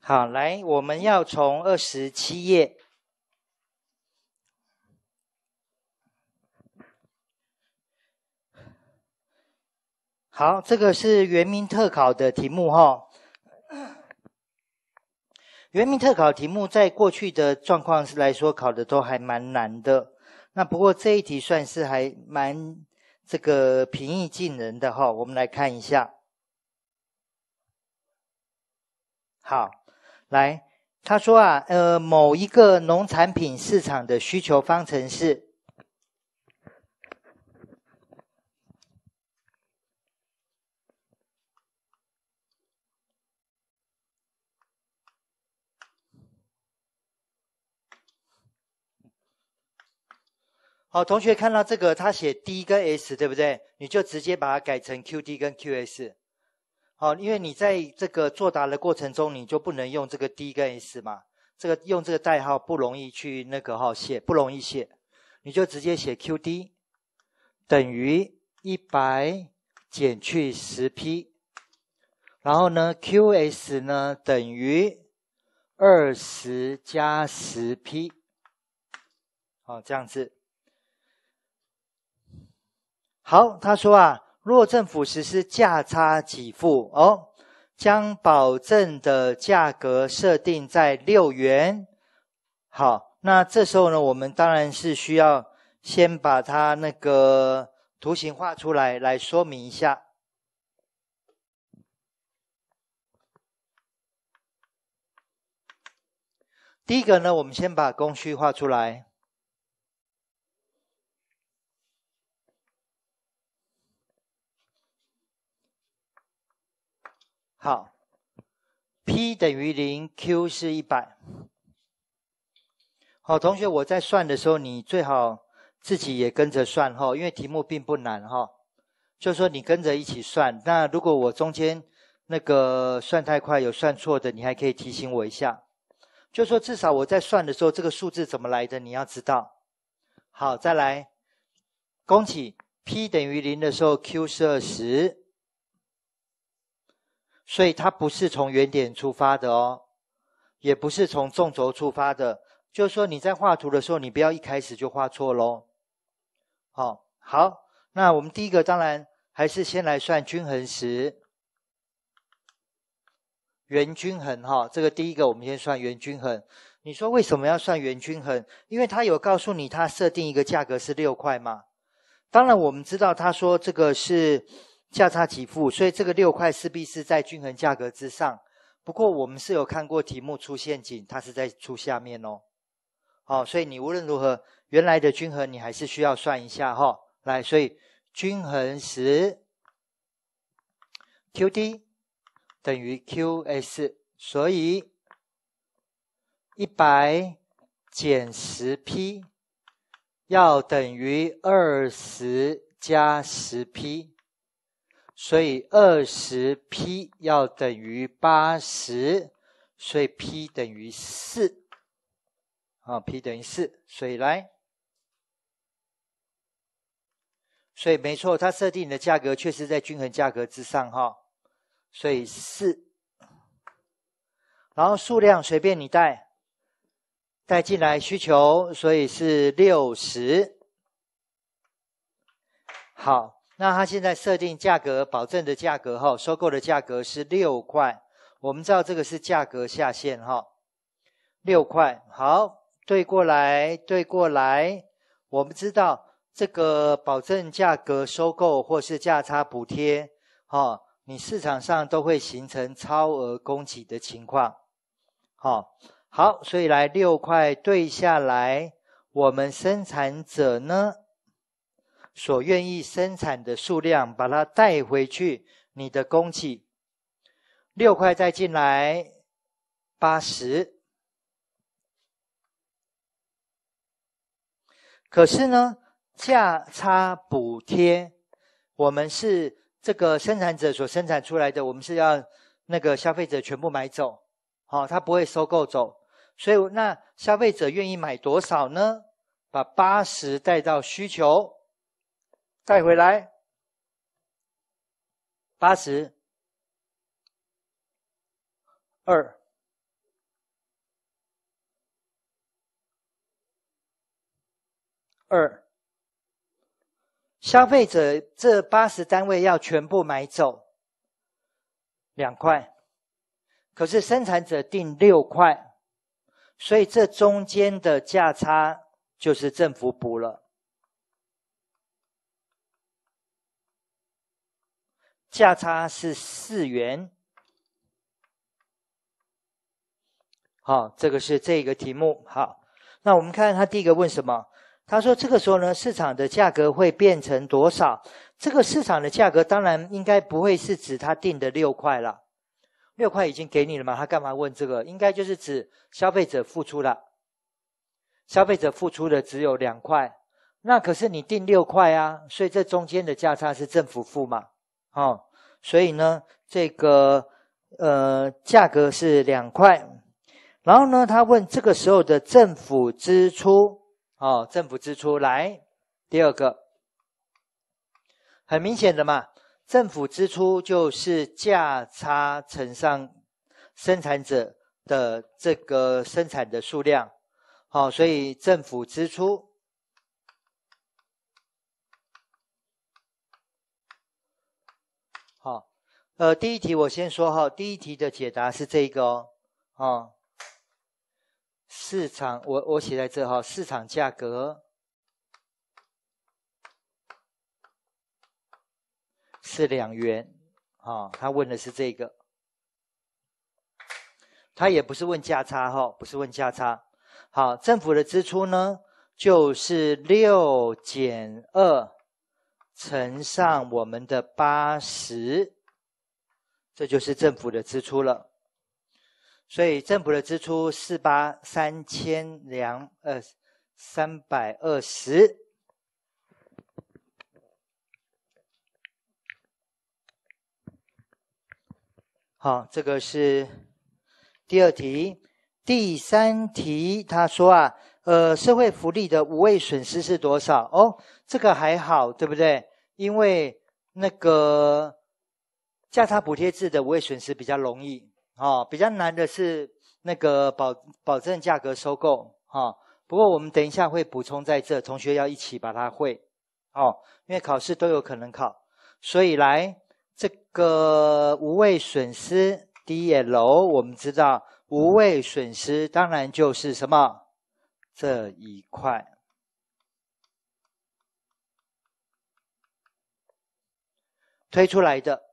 好，来，我们要从二十七页。好，这个是原名特考的题目哈。原名特考题目在过去的状况是来说考的都还蛮难的，那不过这一题算是还蛮这个平易近人的哈。我们来看一下。好，来，他说啊，呃，某一个农产品市场的需求方程式。好，同学看到这个，他写 D 跟 S，对不对？你就直接把它改成 QD 跟 QS。好，因为你在这个作答的过程中，你就不能用这个 D 跟 S 嘛，这个用这个代号不容易去那个哈写，不容易写，你就直接写 QD 等于一百减去十 P，然后呢，QS 呢等于二十加十 P，好这样子。好，他说啊。若政府实施价差给付，哦，将保证的价格设定在六元。好，那这时候呢，我们当然是需要先把它那个图形画出来，来说明一下。第一个呢，我们先把供需画出来。好，P 等于零，Q 是一百。好，同学，我在算的时候，你最好自己也跟着算哈，因为题目并不难哈。就说你跟着一起算。那如果我中间那个算太快有算错的，你还可以提醒我一下。就说至少我在算的时候，这个数字怎么来的你要知道。好，再来，恭喜 P 等于零的时候，Q 是二十。所以它不是从原点出发的哦，也不是从纵轴出发的。就是说你在画图的时候，你不要一开始就画错喽。好，好，那我们第一个当然还是先来算均衡时，原均衡哈。这个第一个我们先算原均衡。你说为什么要算原均衡？因为它有告诉你它设定一个价格是六块嘛。当然我们知道他说这个是。价差给付，所以这个六块势必是在均衡价格之上。不过我们是有看过题目出陷阱，它是在出下面哦。哦，所以你无论如何原来的均衡你还是需要算一下哈。来，所以均衡时 QD 等于 QS，所以一百减十 P 要等于二十加十 P。所以二十 P 要等于八十，所以 P 等于四，啊，P 等于四，所以来，所以没错，它设定的价格确实在均衡价格之上，哈，所以四，然后数量随便你带，带进来需求，所以是六十，好。那它现在设定价格，保证的价格哈，收购的价格是六块。我们知道这个是价格下限哈，六块。好，对过来，对过来。我们知道这个保证价格收购或是价差补贴哈，你市场上都会形成超额供给的情况。好，好，所以来六块对下来，我们生产者呢？所愿意生产的数量，把它带回去，你的供给六块再进来八十。可是呢，价差补贴，我们是这个生产者所生产出来的，我们是要那个消费者全部买走，好，他不会收购走，所以那消费者愿意买多少呢？把八十带到需求。再回来，八十二二，消费者这八十单位要全部买走两块，可是生产者定六块，所以这中间的价差就是政府补了。价差是四元，好，这个是这个题目。好，那我们看他第一个问什么？他说这个时候呢，市场的价格会变成多少？这个市场的价格当然应该不会是指他定的六块了，六块已经给你了嘛，他干嘛问这个？应该就是指消费者付出了，消费者付出的只有两块，那可是你定六块啊，所以这中间的价差是政府付嘛？好。所以呢，这个呃价格是两块，然后呢，他问这个时候的政府支出，哦，政府支出来第二个，很明显的嘛，政府支出就是价差乘上生产者的这个生产的数量，好，所以政府支出。呃，第一题我先说哈，第一题的解答是这个哦，啊，市场我我写在这哈，市场价格是两元啊，他问的是这个，他也不是问价差哈，不是问价差，好，政府的支出呢就是六减二乘上我们的八十。这就是政府的支出了，所以政府的支出四八三千两呃三百二十。好，这个是第二题，第三题他说啊，呃，社会福利的五位损失是多少？哦，这个还好，对不对？因为那个。价差补贴制的无谓损失比较容易，哦，比较难的是那个保保证价格收购，哦。不过我们等一下会补充在这，同学要一起把它会，哦，因为考试都有可能考，所以来这个无谓损失，D L，楼我们知道无谓损失当然就是什么这一块推出来的。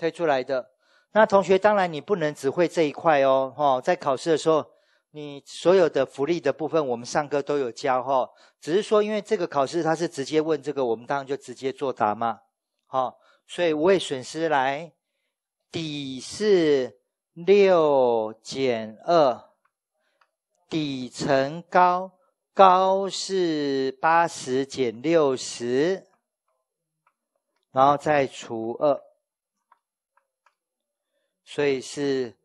推出来的那同学，当然你不能只会这一块哦，哈！在考试的时候，你所有的福利的部分，我们上课都有教，哈。只是说，因为这个考试它是直接问这个，我们当然就直接作答嘛，哦，所以，我用损失来底是六减二，底乘高，高是八十减六十，然后再除二。所以是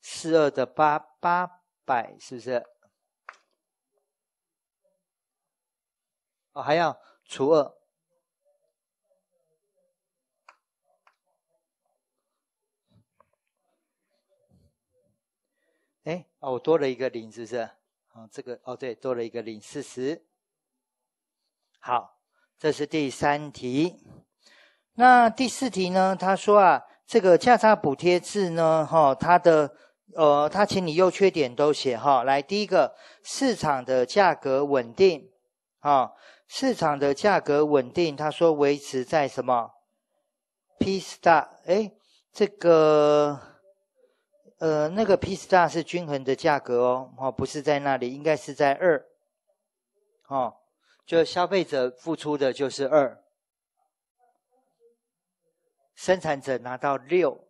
四二的八八百，是不是？哦，还要除二。哎，哦，我多了一个零，是不是？哦，这个哦，对，多了一个零四十。好，这是第三题。那第四题呢？他说啊。这个价差补贴制呢，哈，它的，呃，它请你优缺点都写哈。来，第一个，市场的价格稳定，哈，市场的价格稳定，他说维持在什么，P star，哎，这个，呃，那个 P star 是均衡的价格哦，哦，不是在那里，应该是在二，哦，就消费者付出的就是二。生产者拿到六，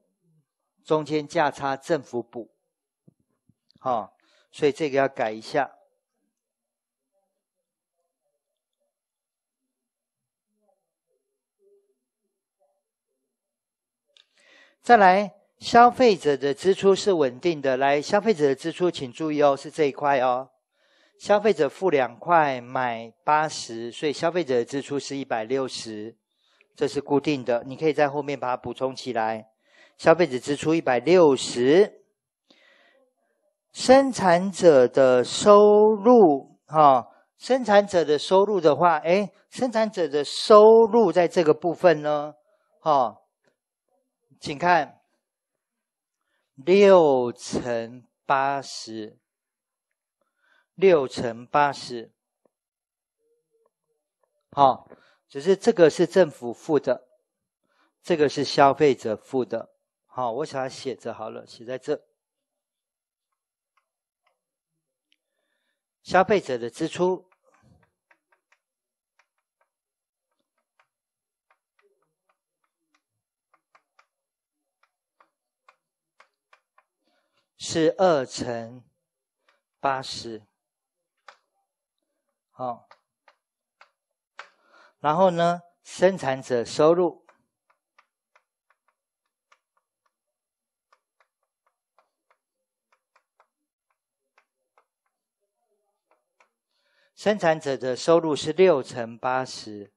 中间价差政府补，哦，所以这个要改一下。再来，消费者的支出是稳定的。来，消费者的支出，请注意哦，是这一块哦。消费者付两块买八十，所以消费者的支出是一百六十。这是固定的，你可以在后面把它补充起来。消费者支出一百六十，生产者的收入哈，生产者的收入的话，哎，生产者的收入在这个部分呢，好，请看六乘八十，六乘八十，好。只是这个是政府付的，这个是消费者付的。好，我想写着好了，写在这。消费者的支出是二乘八十。好。然后呢，生产者收入，生产者的收入是六乘八十，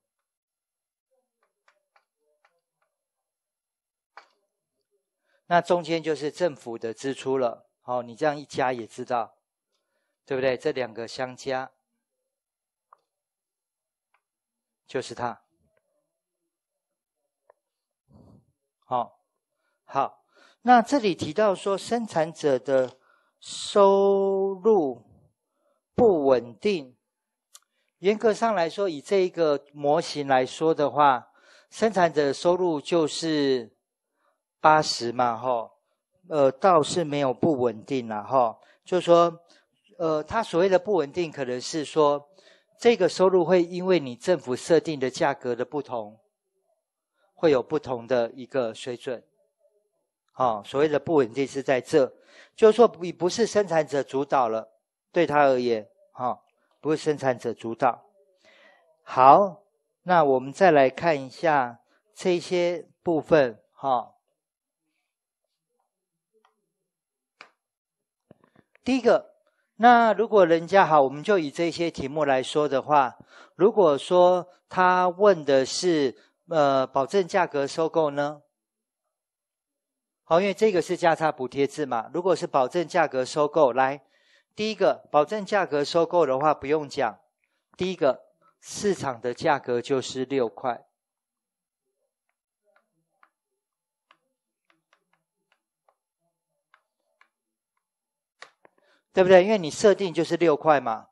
那中间就是政府的支出了。哦，你这样一加也知道，对不对？这两个相加。就是他，好，好。那这里提到说，生产者的收入不稳定。严格上来说，以这一个模型来说的话，生产者的收入就是八十嘛，哈。呃，倒是没有不稳定了，哈。就是说，呃，他所谓的不稳定，可能是说。这个收入会因为你政府设定的价格的不同，会有不同的一个水准，啊，所谓的不稳定是在这，就是说你不是生产者主导了，对他而言，哈，不是生产者主导。好，那我们再来看一下这些部分，哈，第一个。那如果人家好，我们就以这些题目来说的话，如果说他问的是呃保证价格收购呢，好，因为这个是价差补贴制嘛。如果是保证价格收购，来第一个保证价格收购的话不用讲，第一个市场的价格就是六块。对不对？因为你设定就是六块嘛，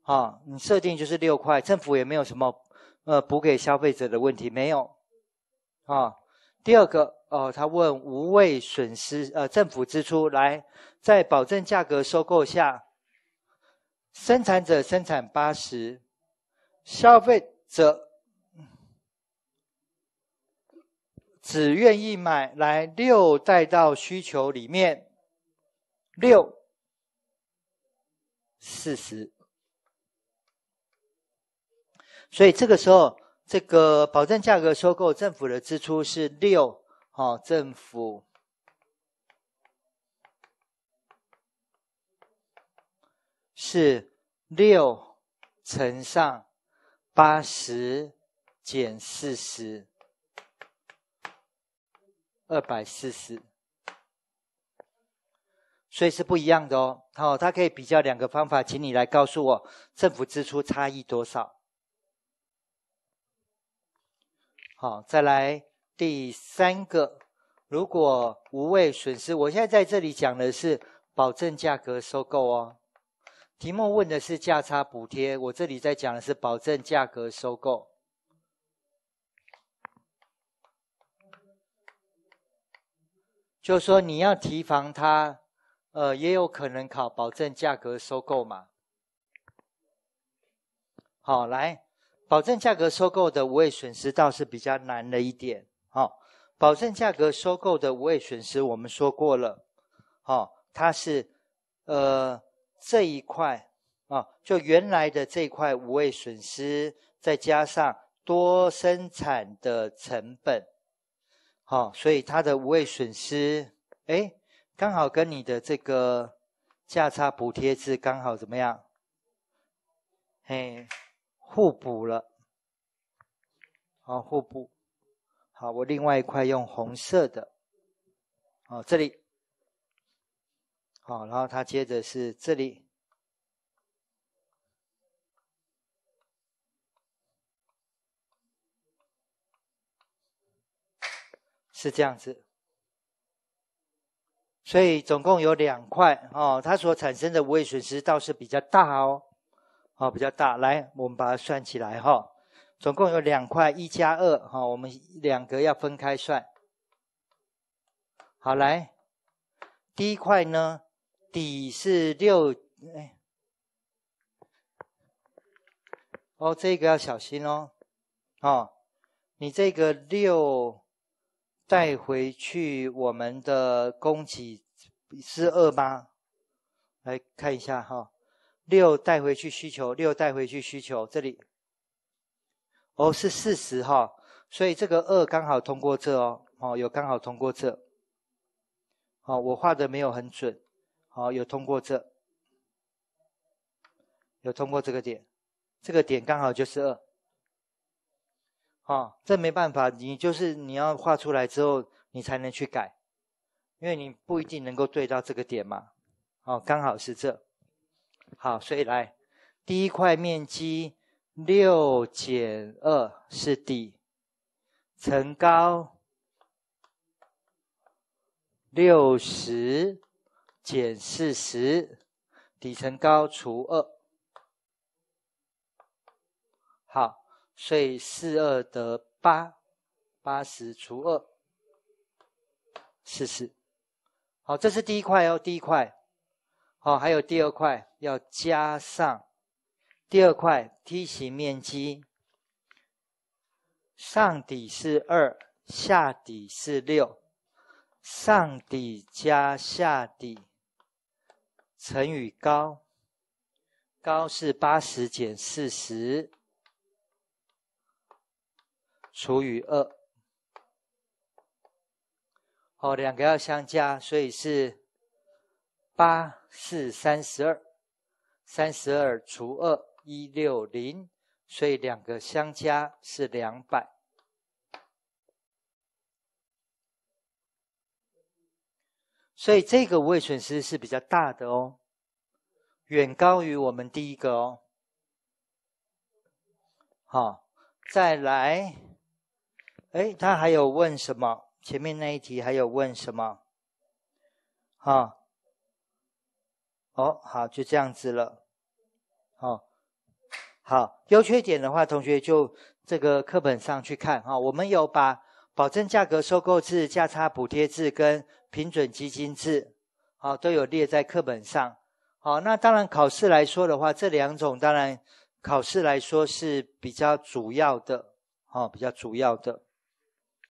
啊，你设定就是六块，政府也没有什么呃补给消费者的问题没有，啊，第二个哦，他问无谓损失，呃，政府支出来在保证价格收购下，生产者生产八十，消费者只愿意买来六，带到需求里面。六四十，所以这个时候，这个保证价格收购政府的支出是六，哦，政府是六乘上八十减四十，二百四十。所以是不一样的哦。好，他可以比较两个方法，请你来告诉我政府支出差异多少。好，再来第三个，如果无谓损失，我现在在这里讲的是保证价格收购哦。题目问的是价差补贴，我这里在讲的是保证价格收购，就说你要提防它。呃，也有可能考保证价格收购嘛。好，来保证价格收购的无谓损失倒是比较难了一点。好，保证价格收购的无谓损失我们说过了。好，它是呃这一块啊，就原来的这一块无谓损失，再加上多生产的成本。好，所以它的无谓损失，哎。刚好跟你的这个价差补贴是刚好怎么样？嘿，互补了。好互补。好，我另外一块用红色的。哦，这里。好，然后它接着是这里，是这样子。所以总共有两块哦，它所产生的无谓损失倒是比较大哦，哦比较大。来，我们把它算起来哈，总共有两块，一加二哈，我们两个要分开算。好，来，第一块呢，底是六，哎，哦这个要小心哦，哦，你这个六。带回去我们的供给是二吗？来看一下哈，六带回去需求，六带回去需求，这里哦是四十哈，所以这个二刚好通过这哦哦有刚好通过这，好我画的没有很准，好有通过这，有通过这个点，这个点刚好就是二。哦，这没办法，你就是你要画出来之后，你才能去改，因为你不一定能够对到这个点嘛。哦，刚好是这，好，所以来第一块面积六减二是底，层高六十减四十，底层高除二，好。所以四二得八，八十除二，四十。好，这是第一块哦，第一块。好，还有第二块要加上，第二块梯形面积，上底是二，下底是六，上底加下底乘以高，高是八十减四十。除以二，哦，两个要相加，所以是八四三十二，三十二除二一六零，所以两个相加是两百，所以这个位损失是比较大的哦，远高于我们第一个哦，好，再来。哎，他还有问什么？前面那一题还有问什么？啊？哦，好，就这样子了。好，好优缺点的话，同学就这个课本上去看哦。我们有把保证价格收购制、价差补贴制跟平准基金制，好，都有列在课本上。好，那当然考试来说的话，这两种当然考试来说是比较主要的，哦，比较主要的。